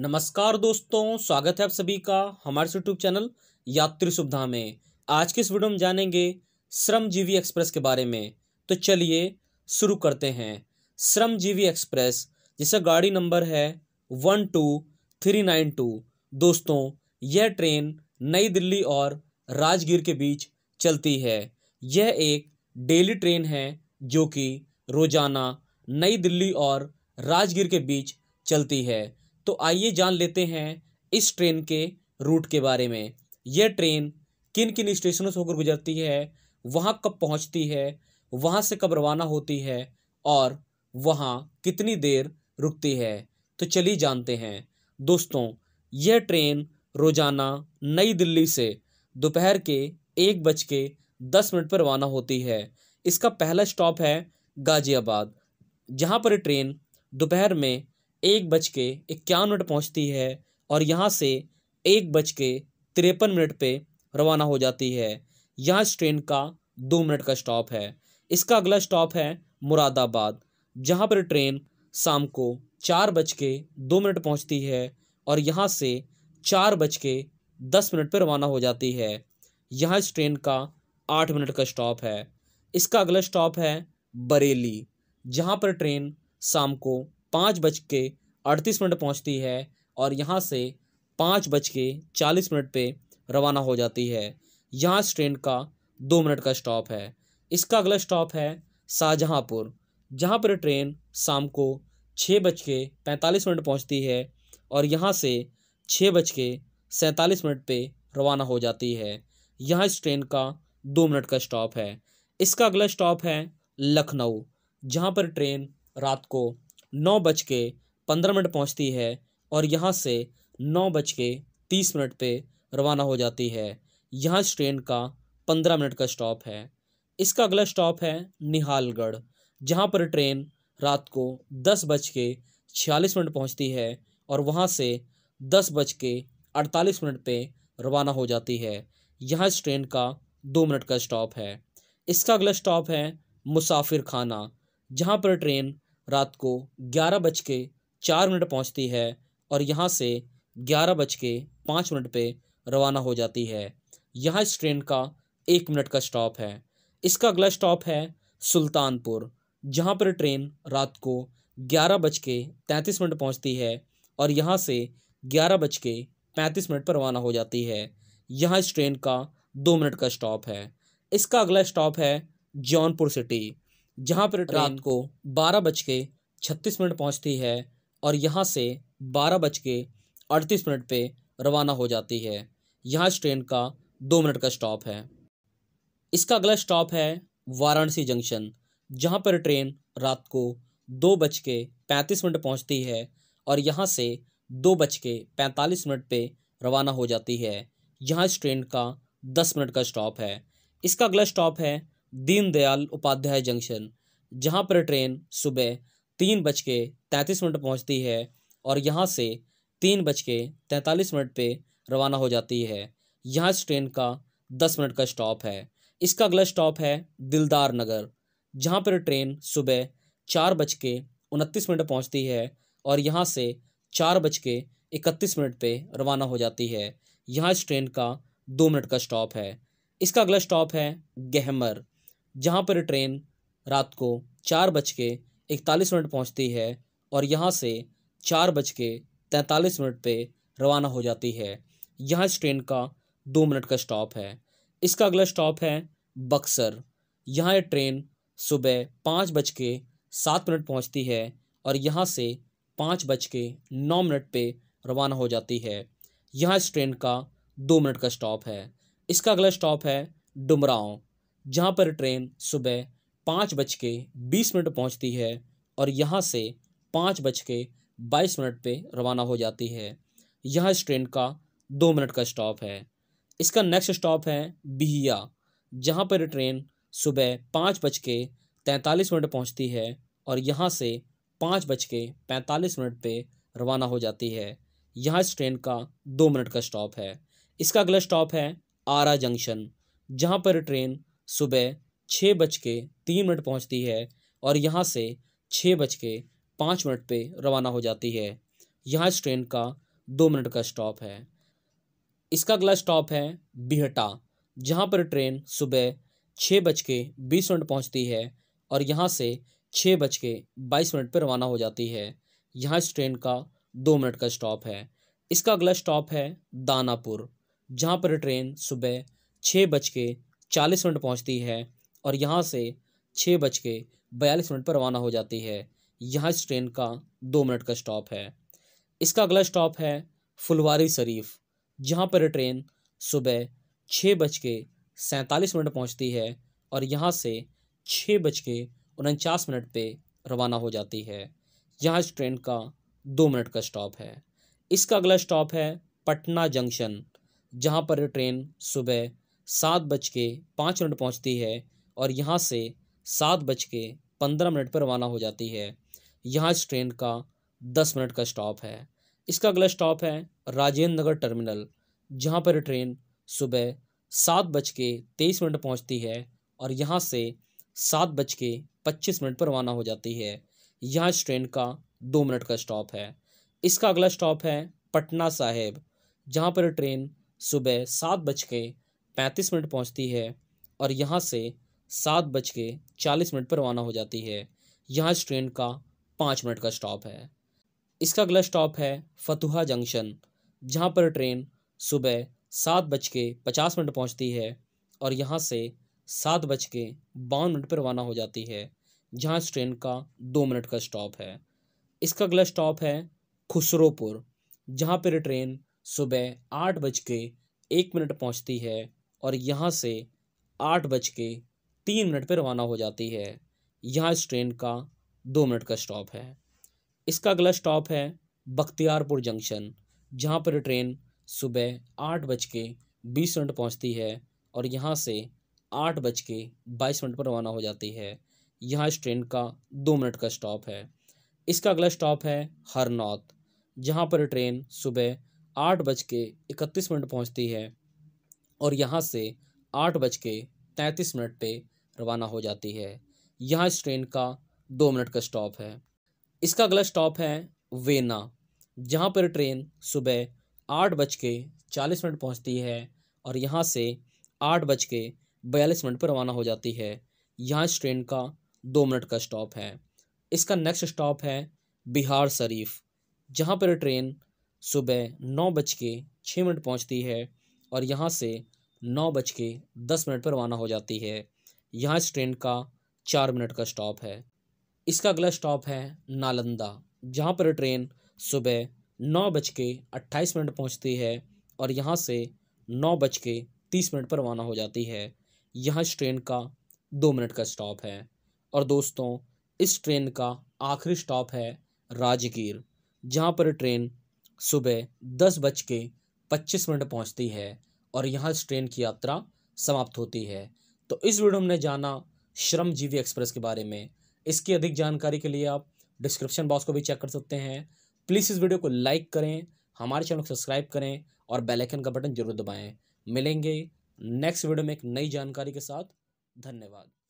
नमस्कार दोस्तों स्वागत है आप सभी का हमारे यूट्यूब चैनल यात्री सुविधा में आज के इस वीडियो में जानेंगे श्रमजीवी एक्सप्रेस के बारे में तो चलिए शुरू करते हैं श्रमजीवी एक्सप्रेस जिसका गाड़ी नंबर है one two three nine two दोस्तों यह ट्रेन नई दिल्ली और राजगीर के बीच चलती है यह एक डेली ट्रेन है जो कि रोज़ाना नई दिल्ली और राजगीर के बीच चलती है तो आइए जान लेते हैं इस ट्रेन के रूट के बारे में यह ट्रेन किन किन स्टेशनों से होकर गुजरती है वहाँ कब पहुँचती है वहाँ से कब रवाना होती है और वहाँ कितनी देर रुकती है तो चलिए जानते हैं दोस्तों यह ट्रेन रोज़ाना नई दिल्ली से दोपहर के एक बज के दस मिनट पर रवाना होती है इसका पहला स्टॉप है गाज़ियाबाद जहाँ पर ट्रेन दोपहर में एक बज के इक्यावन मिनट पहुँचती है और यहाँ से एक बज के तिरपन मिनट पर रवाना हो जाती है यहाँ इस ट्रेन का दो मिनट का स्टॉप है इसका अगला स्टॉप है मुरादाबाद जहाँ पर ट्रेन शाम को चार बज के दो मिनट पहुँचती है और यहाँ से चार बज के दस मिनट पर रवाना हो जाती है यहाँ इस ट्रेन का आठ मिनट का स्टॉप है इसका अगला स्टॉप है बरेली जहाँ पर ट्रेन शाम को पाँच बज के अड़तीस मिनट पहुंचती है और यहाँ से पाँच बज के चालीस मिनट पे रवाना हो जाती है यहाँ इस ट्रेन का दो मिनट का स्टॉप है इसका अगला स्टॉप है शाहजहाँपुर जहाँ पर ट्रेन शाम को छः बज के पैंतालीस मिनट पहुँचती है और यहाँ से छः बज के सैंतालीस मिनट पे रवाना हो जाती है यहाँ इस ट्रेन का दो मिनट का स्टॉप है इसका अगला स्टॉप है लखनऊ जहाँ पर ट्रेन रात को नौ बज के पंद्रह मिनट पहुंचती है और यहाँ से नौ बज के तीस मिनट पर रवाना हो जाती है यहाँ इस ट्रेन का पंद्रह मिनट का स्टॉप है इसका अगला स्टॉप है निहालगढ़ जहाँ पर ट्रेन रात को दस बज के छियालीस मिनट पहुँचती है और वहाँ से दस बज के अड़तालीस मिनट पर रवाना हो जाती है यहाँ इस ट्रेन का दो मिनट का स्टॉप है इसका अगला स्टॉप है मुसाफिर खाना जहाँ पर ट्रेन रात को ग्यारह बज के चार मिनट पहुंचती है और यहाँ से ग्यारह बज के पाँच मिनट पर रवाना हो जाती है यहाँ इस ट्रेन का एक मिनट का स्टॉप है इसका अगला स्टॉप है सुल्तानपुर जहाँ पर ट्रेन रात को ग्यारह बज के तैंतीस मिनट पहुँचती है और यहाँ से ग्यारह बज के पैंतीस मिनट पर रवाना हो जाती है यहाँ इस ट्रेन का दो मिनट का स्टॉप है इसका अगला स्टॉप है जौनपुर सिटी जहाँ पर रात को बारह बज के छत्तीस मिनट पहुँचती है और यहाँ से बारह बज के अड़तीस मिनट पर रवाना हो जाती है यहाँ इस ट्रेन का दो मिनट का स्टॉप है इसका अगला स्टॉप है वाराणसी जंक्शन जहाँ पर ट्रेन रात को दो बज के पैंतीस मिनट पहुँचती है और यहाँ से दो बज के पैंतालीस मिनट पर रवाना हो जाती है यहाँ इस ट्रेन का दस मिनट का स्टॉप है इसका अगला स्टॉप है दीनदयाल उपाध्याय जंक्शन जहाँ पर ट्रेन सुबह तीन बज के तैंतीस मिनट पहुंचती है और यहाँ से तीन बज के तैंतालीस मिनट पर रवाना हो जाती है यहाँ इस ट्रेन का दस मिनट का स्टॉप है इसका अगला स्टॉप है दिलदार नगर जहाँ पर ट्रेन सुबह चार बज के उनतीस मिनट पहुँचती है और यहाँ से चार बज के इकतीस मिनट पर रवाना हो जाती है यहाँ इस ट्रेन का दो मिनट का स्टॉप है इसका अगला स्टॉप है गहमर जहाँ पर ट्रेन रात को चार बज के इकतालीस मिनट पहुँचती है और यहाँ से चार बज के तैंतालीस मिनट पर रवाना हो जाती है यहाँ इस ट्रेन का दो मिनट का स्टॉप है इसका अगला स्टॉप है बक्सर यहाँ यह ट्रेन सुबह पाँच बज के सात मिनट पहुँचती है और यहाँ से पाँच बज के नौ मिनट पर रवाना हो जाती है यहाँ इस ट्रेन का दो मिनट का स्टॉप है इसका अगला स्टॉप है डुमराव जहाँ पर ट्रेन सुबह पाँच बज के बीस मिनट पहुँचती है और यहाँ से पाँच बज के बाईस मिनट पर रवाना हो जाती है यहाँ इस ट्रेन का दो मिनट का स्टॉप है इसका नेक्स्ट स्टॉप है बिहिया जहाँ पर ट्रेन सुबह पाँच बज के तैंतालीस मिनट पहुँचती है और यहाँ से पाँच बज के पैंतालीस मिनट पर रवाना हो जाती है यहाँ इस ट्रेन का दो मिनट का स्टॉप है इसका अगला स्टॉप है आरा जंक्शन जहाँ पर ट्रेन सुबह छः बज के तीन मिनट पहुँचती है और यहाँ से छः बज के पाँच मिनट पे रवाना हो जाती है यहाँ इस ट्रेन का दो मिनट का स्टॉप है इसका अगला स्टॉप है बिहटा जहाँ पर ट्रेन सुबह छः बज के बीस मिनट पहुँचती है और यहाँ से छः बज के बाईस मिनट पर रवाना हो जाती है यहाँ इस ट्रेन का दो मिनट का स्टॉप है इसका अगला स्टॉप है दानापुर जहाँ पर ट्रेन सुबह छः बज के चालीस मिनट पहुँचती है और यहाँ से छः बज के बयालीस मिनट पर रवाना हो जाती है यहाँ इस ट्रेन का दो मिनट का स्टॉप है इसका अगला स्टॉप है फुलवारी शरीफ जहाँ पर ट्रेन सुबह छः बज के सैंतालीस मिनट पहुँचती है और यहाँ से छः बज के उनचास मिनट पर रवाना हो जाती है यहाँ इस ट्रेन का दो मिनट का स्टॉप है इसका अगला स्टॉप है पटना जंक्शन जहाँ पर ट्रेन सुबह सात बज के पाँच मिनट पहुँचती है और यहाँ से सात बज के पंद्रह मिनट पर रवाना हो जाती है यहाँ इस ट्रेन का दस मिनट का स्टॉप है इसका अगला स्टॉप है राजेंद्र नगर टर्मिनल जहाँ पर ट्रेन सुबह सात बज के तेईस मिनट पहुँचती है और यहाँ से सात बज के पच्चीस मिनट पर रवाना हो जाती है यहाँ इस ट्रेन का दो मिनट का स्टॉप है इसका अगला स्टॉप है पटना साहिब जहाँ पर ट्रेन सुबह सात बज के पैंतीस मिनट पहुँचती है और यहाँ से सात बज के चालीस मिनट पर रवाना हो जाती है यहाँ इस ट्रेन का पाँच मिनट का स्टॉप है इसका अगला स्टॉप है फतुहा जंक्शन जहाँ पर ट्रेन सुबह सात बज के पचास मिनट पहुँचती है और यहाँ से सात बज के बावन मिनट पर रवाना हो जाती है जहाँ इस ट्रेन का दो मिनट का स्टॉप है इसका अगला स्टॉप है खुसरोपुर जहाँ पर ट्रेन सुबह आठ बज के एक मिनट पहुँचती है और यहाँ से आठ बज के तीन मिनट पर रवाना हो जाती है यहाँ इस ट्रेन का दो मिनट का स्टॉप है इसका अगला स्टॉप है बख्तियारपुर जंक्शन जहाँ पर ट्रेन सुबह आठ बज के बीस मिनट पहुँचती है और यहाँ से आठ बज के बाईस मिनट पर रवाना हो जाती है यहाँ इस ट्रेन का दो मिनट का स्टॉप है इसका अगला स्टॉप है हरनौत जहाँ पर ट्रेन सुबह आठ बज के इकतीस मिनट पहुँचती है और यहाँ से आठ बज के तैंतीस मिनट पर रवाना हो जाती है यहाँ इस ट्रेन का दो मिनट का स्टॉप है इसका अगला स्टॉप है वेना जहाँ पर ट्रेन सुबह आठ बज के चालीस मिनट पहुँचती है और यहाँ से आठ बज के बयालीस मिनट पर रवाना हो जाती है यहाँ इस ट्रेन का दो मिनट का स्टॉप है इसका नेक्स्ट स्टॉप है बिहार शरीफ जहाँ पर ट्रेन सुबह नौ बज के छः मिनट पहुँचती है और यहाँ से नौ बज के दस मिनट पर रवाना हो जाती है यहाँ इस ट्रेन का चार मिनट का स्टॉप है इसका अगला स्टॉप है नालंदा जहाँ पर ट्रेन सुबह नौ बज के अट्ठाईस मिनट पहुँचती है और यहाँ से नौ बज के तीस मिनट पर रवाना हो जाती है यहाँ इस ट्रेन का दो मिनट का स्टॉप है और दोस्तों इस ट्रेन का आखिरी स्टॉप है राजगीर जहाँ पर ट्रेन सुबह दस बज के पच्चीस मिनट पहुँचती है और यहाँ इस ट्रेन की यात्रा समाप्त होती है तो इस वीडियो हमने जाना श्रमजीवी एक्सप्रेस के बारे में इसकी अधिक जानकारी के लिए आप डिस्क्रिप्शन बॉक्स को भी चेक कर सकते हैं प्लीज़ इस वीडियो को लाइक करें हमारे चैनल को सब्सक्राइब करें और बेलाइकन का बटन जरूर दबाएँ मिलेंगे नेक्स्ट वीडियो में एक नई जानकारी के साथ धन्यवाद